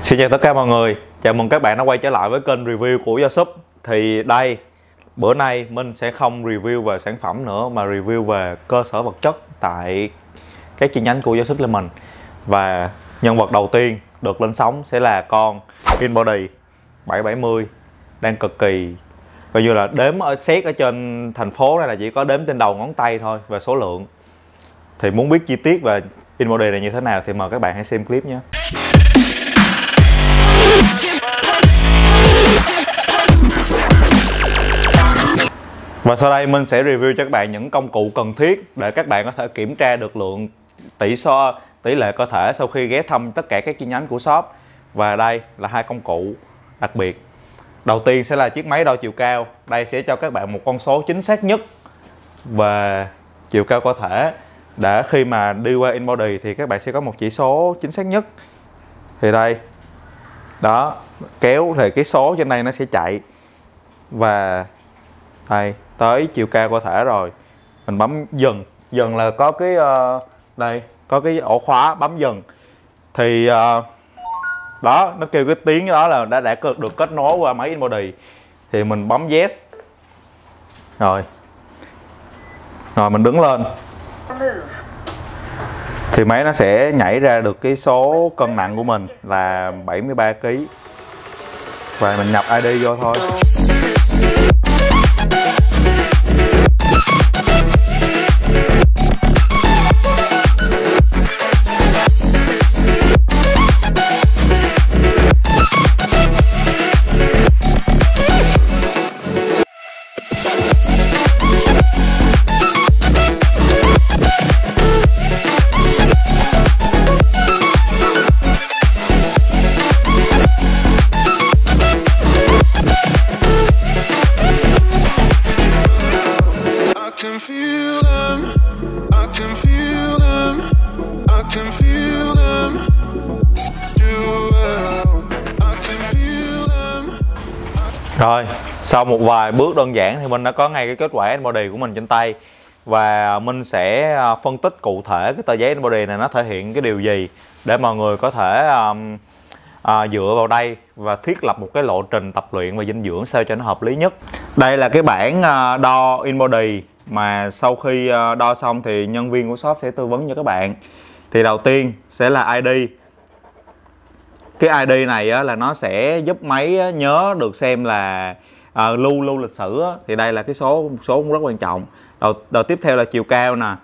Xin chào tất cả mọi người, chào mừng các bạn đã quay trở lại với kênh review của Yasup Thì đây, bữa nay mình sẽ không review về sản phẩm nữa mà review về cơ sở vật chất tại cái chi nhánh của Yasup lên mình Và nhân vật đầu tiên được lên sóng sẽ là con Inbody 770 đang cực kỳ coi như là đếm ở xét ở trên thành phố này là chỉ có đếm trên đầu ngón tay thôi về số lượng thì muốn biết chi tiết về Inbody này như thế nào thì mời các bạn hãy xem clip nhé Và sau đây mình sẽ review cho các bạn những công cụ cần thiết để các bạn có thể kiểm tra được lượng tỷ so tỷ lệ cơ thể sau khi ghé thăm tất cả các chi nhánh của shop. Và đây là hai công cụ đặc biệt. Đầu tiên sẽ là chiếc máy đo chiều cao. Đây sẽ cho các bạn một con số chính xác nhất về chiều cao cơ thể để khi mà đi qua InBody thì các bạn sẽ có một chỉ số chính xác nhất. Thì đây. Đó, kéo thì cái số trên đây nó sẽ chạy và đây tới chiều cao cơ thể rồi mình bấm dừng dừng là có cái uh, đây có cái ổ khóa bấm dừng thì uh, đó nó kêu cái tiếng đó là đã đã được kết nối qua máy InBody thì mình bấm yes rồi rồi mình đứng lên thì máy nó sẽ nhảy ra được cái số cân nặng của mình là 73 kg và mình nhập ID vô thôi Rồi, sau một vài bước đơn giản thì mình đã có ngay cái kết quả body của mình trên tay và mình sẽ à, phân tích cụ thể cái tờ giấy body này nó thể hiện cái điều gì để mọi người có thể um, à, dựa vào đây và thiết lập một cái lộ trình tập luyện và dinh dưỡng sao cho nó hợp lý nhất. Đây là cái bảng à, đo in body mà sau khi à, đo xong thì nhân viên của shop sẽ tư vấn cho các bạn. Thì đầu tiên sẽ là ID cái ID này á, là nó sẽ giúp máy á, nhớ được xem là à, lưu lưu lịch sử á, thì đây là cái số một số cũng rất quan trọng đầu, đầu tiếp theo là chiều cao nè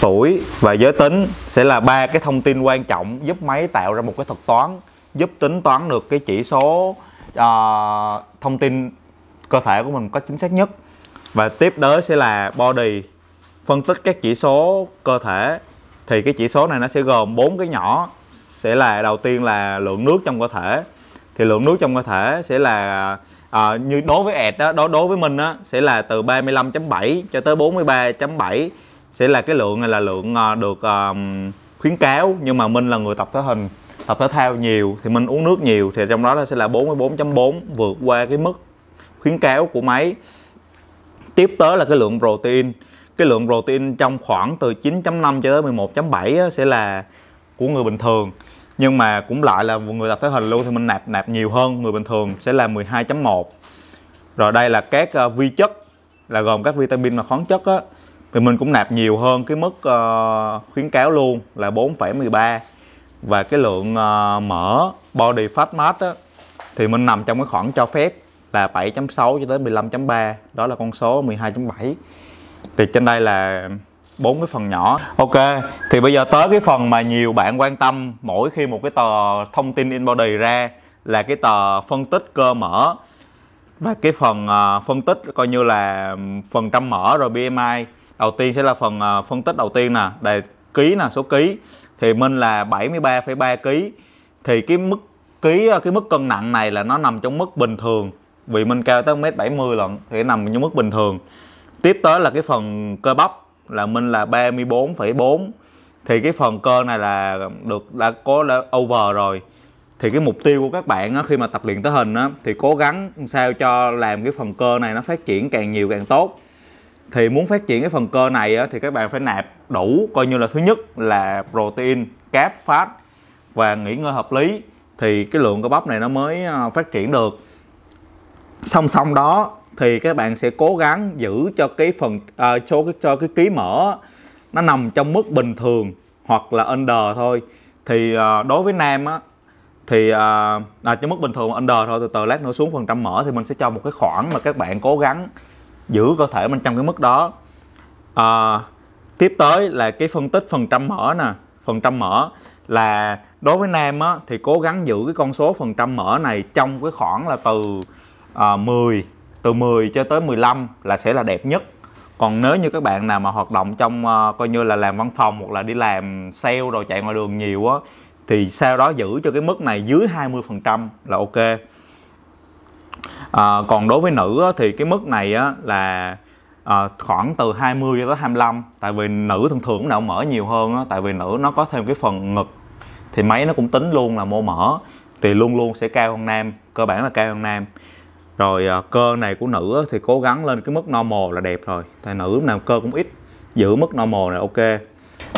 tuổi và giới tính sẽ là ba cái thông tin quan trọng giúp máy tạo ra một cái thuật toán giúp tính toán được cái chỉ số uh, thông tin cơ thể của mình có chính xác nhất và tiếp đến sẽ là body phân tích các chỉ số cơ thể thì cái chỉ số này nó sẽ gồm bốn cái nhỏ sẽ là đầu tiên là lượng nước trong cơ thể thì lượng nước trong cơ thể sẽ là à, như đối với ẹt đó đối đối với mình á sẽ là từ 35.7 cho tới 43.7 sẽ là cái lượng này là lượng à, được um, khuyến cáo nhưng mà mình là người tập thể hình tập thể thao nhiều thì mình uống nước nhiều thì trong đó là sẽ là 44.4 vượt qua cái mức khuyến cáo của máy tiếp tới là cái lượng protein cái lượng protein trong khoảng từ 9.5 cho tới 11.7 sẽ là của người bình thường nhưng mà cũng lại là người tập thể hình luôn thì mình nạp nạp nhiều hơn người bình thường sẽ là 12.1 rồi đây là các uh, vi chất là gồm các vitamin và khoáng chất á thì mình cũng nạp nhiều hơn cái mức uh, khuyến cáo luôn là 4,13 và cái lượng uh, mỡ body fat mass á, thì mình nằm trong cái khoảng cho phép là 7.6 cho tới 15.3 đó là con số 12.7 thì trên đây là bốn cái phần nhỏ ok thì bây giờ tới cái phần mà nhiều bạn quan tâm mỗi khi một cái tờ thông tin in body ra là cái tờ phân tích cơ mở và cái phần uh, phân tích coi như là phần trăm mở rồi BMI đầu tiên sẽ là phần uh, phân tích đầu tiên nè để ký nè số ký thì minh là 73,3 kg thì cái mức ký à, cái mức cân nặng này là nó nằm trong mức bình thường vì minh cao tới 1m70 lận thì nằm trong mức bình thường tiếp tới là cái phần cơ bắp là Minh là 34,4 thì cái phần cơ này là được đã có là over rồi thì cái mục tiêu của các bạn á, khi mà tập luyện tới hình á, thì cố gắng sao cho làm cái phần cơ này nó phát triển càng nhiều càng tốt thì muốn phát triển cái phần cơ này á, thì các bạn phải nạp đủ coi như là thứ nhất là protein cáp phát và nghỉ ngơi hợp lý thì cái lượng cơ bắp này nó mới ờ, phát triển được song song đó thì các bạn sẽ cố gắng giữ cho cái phần à, cho cái cho cái ký mở nó nằm trong mức bình thường hoặc là under thôi thì à, đối với nam á thì à, à, trong mức bình thường under thôi từ từ lát nữa xuống phần trăm mở thì mình sẽ cho một cái khoảng mà các bạn cố gắng giữ cơ thể mình trong cái mức đó à, tiếp tới là cái phân tích phần trăm mở nè phần trăm mở là đối với nam á thì cố gắng giữ cái con số phần trăm mở này trong cái khoảng là từ à, 10 từ 10 cho tới 15 là sẽ là đẹp nhất còn nếu như các bạn nào mà hoạt động trong uh, coi như là làm văn phòng hoặc là đi làm sale rồi chạy ngoài đường nhiều á thì sau đó giữ cho cái mức này dưới 20% là ok à, còn đối với nữ á, thì cái mức này á, là à, khoảng từ 20 cho tới 25 tại vì nữ thường thường cũng nào mở nhiều hơn á, tại vì nữ nó có thêm cái phần ngực thì máy nó cũng tính luôn là mô mở, thì luôn luôn sẽ cao hơn nam cơ bản là cao hơn nam rồi à, cơ này của nữ thì cố gắng lên cái mức normal là đẹp rồi tại nữ nào cơ cũng ít giữ mức normal này ok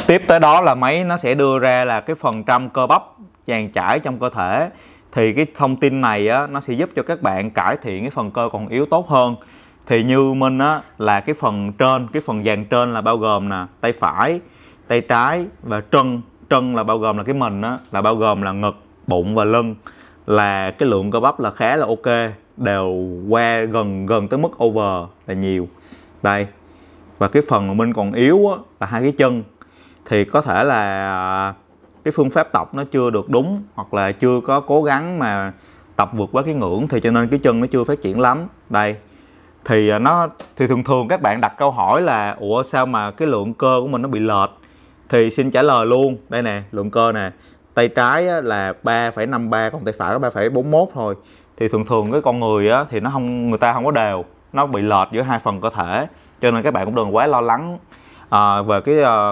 tiếp tới đó là máy nó sẽ đưa ra là cái phần trăm cơ bắp dàn trải trong cơ thể thì cái thông tin này á, nó sẽ giúp cho các bạn cải thiện cái phần cơ còn yếu tốt hơn thì như mình á, là cái phần trên cái phần dàn trên là bao gồm nè tay phải tay trái và chân chân là bao gồm là cái mình á, là bao gồm là ngực bụng và lưng là cái lượng cơ bắp là khá là ok đều qua gần gần tới mức over là nhiều đây và cái phần mà mình còn yếu á, là hai cái chân thì có thể là à, cái phương pháp tập nó chưa được đúng hoặc là chưa có cố gắng mà tập vượt quá cái ngưỡng thì cho nên cái chân nó chưa phát triển lắm đây thì à, nó thì thường thường các bạn đặt câu hỏi là ủa sao mà cái lượng cơ của mình nó bị lệch thì xin trả lời luôn đây nè lượng cơ nè tay trái là 3,53 còn tay phải có 3,41 thôi thì thường thường cái con người á, thì nó không người ta không có đều nó bị lệch giữa hai phần cơ thể cho nên các bạn cũng đừng quá lo lắng à, về cái, à,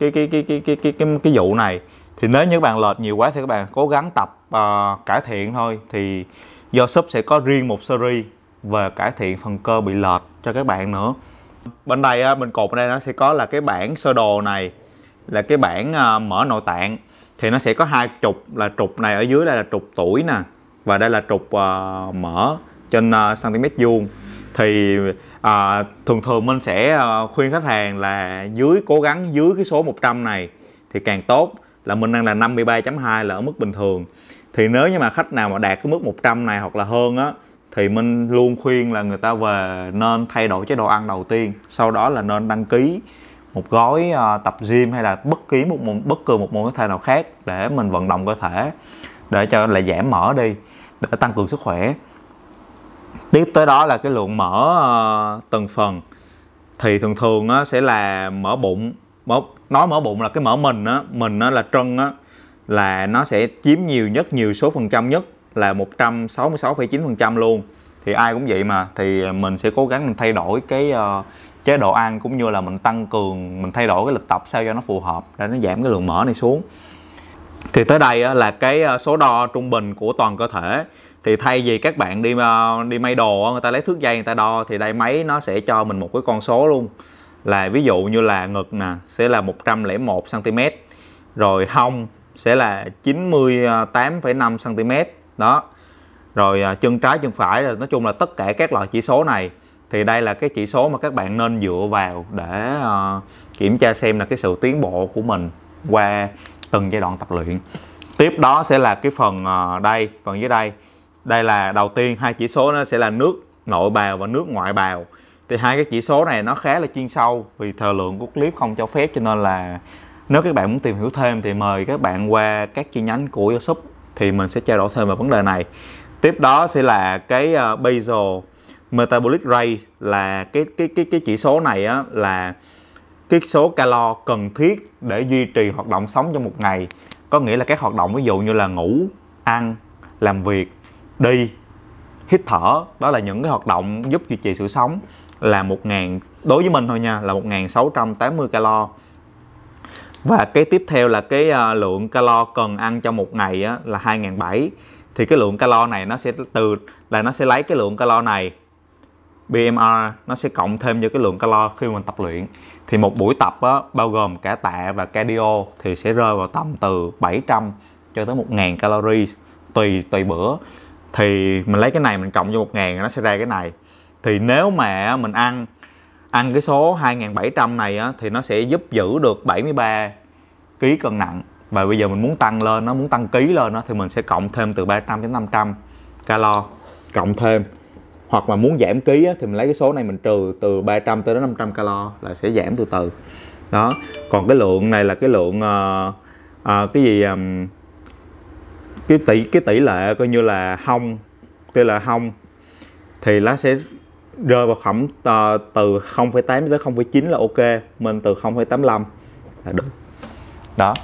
cái, cái, cái cái cái cái cái cái vụ này thì nếu như các bạn lệch nhiều quá thì các bạn cố gắng tập à, cải thiện thôi thì do sub sẽ có riêng một series về cải thiện phần cơ bị lệch cho các bạn nữa bên đây á, bên cột đây nó sẽ có là cái bảng sơ đồ này là cái bảng à, mở nội tạng thì nó sẽ có hai trục là trục này ở dưới đây là trục tuổi nè và đây là trục uh, mở trên uh, ờ, cm vuông thì à, thường thường mình sẽ ờ, khuyên khách hàng là dưới cố gắng dưới cái số 100 này thì càng tốt là mình đang là 53.2 là ở mức bình thường thì nếu như mà khách nào mà đạt cái mức 100 này hoặc là hơn á thì mình luôn khuyên là người ta về nên thay đổi chế độ ăn đầu tiên sau đó là nên đăng ký một gói tập gym hay là bất kỳ một, một bất cứ một môn thể nào khác để mình vận động cơ thể để cho là giảm mỡ đi để tăng cường sức khỏe tiếp tới đó là cái lượng mỡ ờ, từng phần thì thường thường á, sẽ là mỡ bụng mỡ, nói mỡ bụng là cái mỡ mình á, mình á, là trân á, là nó sẽ chiếm nhiều nhất nhiều số phần trăm nhất là 166,9% luôn thì ai cũng vậy mà thì mình sẽ cố gắng mình thay đổi cái ờ, chế độ ăn cũng như là mình tăng cường mình thay đổi cái lịch tập sao cho nó phù hợp để nó giảm cái lượng mỡ này xuống thì tới đây là cái ờ, số đo trung bình của toàn cơ thể thì thay vì các bạn đi ờ, đi may đồ người ta lấy thước dây người ta đo thì đây máy nó sẽ cho mình một cái con số luôn là ví dụ như là ngực nè sẽ là 101 cm rồi hông sẽ là 98,5 cm đó rồi ờ, chân trái chân phải là nói chung là tất cả các loại chỉ số này thì đây là cái chỉ số mà các bạn nên dựa vào để uh, kiểm tra xem là cái sự tiến bộ của mình qua từng giai đoạn tập luyện tiếp đó sẽ là cái phần ờ, đây phần dưới đây đây là đầu tiên hai chỉ số nó sẽ là nước nội bào và nước ngoại bào thì hai cái chỉ số này nó khá là chuyên sâu vì thời lượng của clip không cho phép cho nên là nếu các bạn muốn tìm hiểu thêm thì mời các bạn qua các chi nhánh của Youtube thì mình sẽ trao đổi thêm về vấn đề này tiếp đó sẽ là cái ờ, basal metabolic rate là cái cái cái cái chỉ số này á là cái số calo cần thiết để duy trì hoạt động sống trong một ngày có nghĩa là các hoạt động ví dụ như là ngủ ăn làm việc đi hít thở đó là những cái hoạt động giúp duy trì sự sống là 1.000 đối với mình thôi nha là 1.680 calo và cái tiếp theo là cái à, lượng calo cần ăn trong một ngày á, là 2.700 thì cái lượng calo này nó sẽ từ là nó sẽ lấy cái lượng calo này BMR nó sẽ cộng thêm cho cái lượng calo khi mình tập luyện thì một buổi tập á, bao gồm cả tạ và cardio thì sẽ rơi vào tầm từ 700 cho tới 1000 calories tùy tùy bữa thì mình lấy cái này mình cộng vô 1000 nó sẽ ra cái này thì nếu mà mình ăn ăn cái số 2700 này á, thì nó sẽ giúp giữ được 73 kg cân nặng và bây giờ mình muốn tăng lên nó muốn tăng ký lên nó thì mình sẽ cộng thêm từ 300 đến 500 calo cộng thêm hoặc mà muốn giảm ký á, thì mình lấy cái số này mình trừ từ 300 tới đến 500 calo là sẽ giảm từ từ đó còn cái lượng này là cái lượng uh, uh, cái gì um, cái tỷ cái tỷ lệ coi như là hông tức là hông thì lá sẽ rơi vào khoảng uh, từ 0,8 tới 0,9 là ok mình từ 0,85 là được đó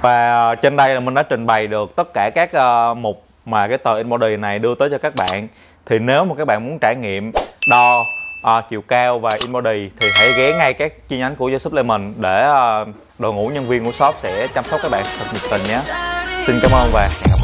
và trên đây là mình đã trình bày được tất cả các uh, mục mà cái tờ in body này đưa tới cho các bạn thì nếu mà các bạn muốn trải nghiệm đo à, chiều cao và in body thì hãy ghé ngay các chi nhánh của Joseph Lemon để à, đội ngũ nhân viên của shop sẽ chăm sóc các bạn thật nhiệt tình nhé xin cảm ơn và hẹn gặp